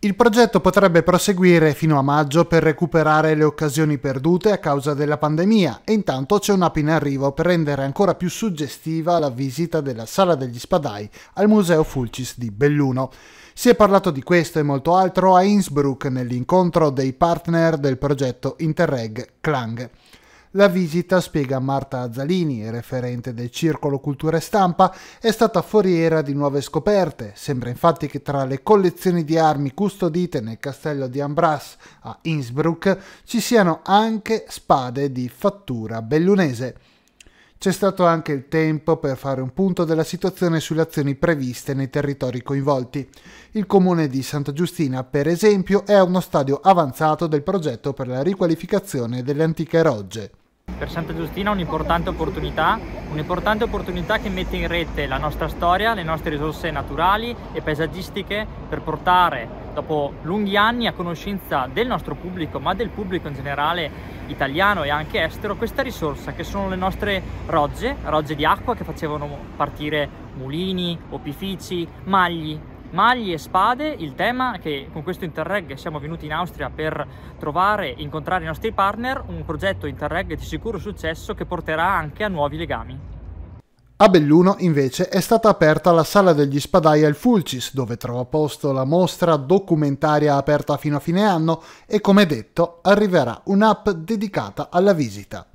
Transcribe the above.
Il progetto potrebbe proseguire fino a maggio per recuperare le occasioni perdute a causa della pandemia e intanto c'è un'app in arrivo per rendere ancora più suggestiva la visita della Sala degli Spadai al Museo Fulcis di Belluno. Si è parlato di questo e molto altro a Innsbruck nell'incontro dei partner del progetto Interreg Klang. La visita, spiega Marta Azzalini, referente del Circolo Cultura e Stampa, è stata foriera di nuove scoperte. Sembra infatti che tra le collezioni di armi custodite nel castello di Ambras a Innsbruck ci siano anche spade di fattura bellunese. C'è stato anche il tempo per fare un punto della situazione sulle azioni previste nei territori coinvolti. Il comune di Santa Giustina, per esempio, è a uno stadio avanzato del progetto per la riqualificazione delle antiche rogge. Per Santa Giustina un'importante opportunità, un'importante opportunità che mette in rete la nostra storia, le nostre risorse naturali e paesaggistiche per portare dopo lunghi anni a conoscenza del nostro pubblico, ma del pubblico in generale italiano e anche estero, questa risorsa che sono le nostre rogge, rogge di acqua che facevano partire mulini, opifici, magli, Maglie e spade, il tema che con questo Interreg siamo venuti in Austria per trovare e incontrare i nostri partner, un progetto Interreg di sicuro successo che porterà anche a nuovi legami. A Belluno invece è stata aperta la sala degli spadai al Fulcis, dove trova posto la mostra documentaria aperta fino a fine anno e come detto arriverà un'app dedicata alla visita.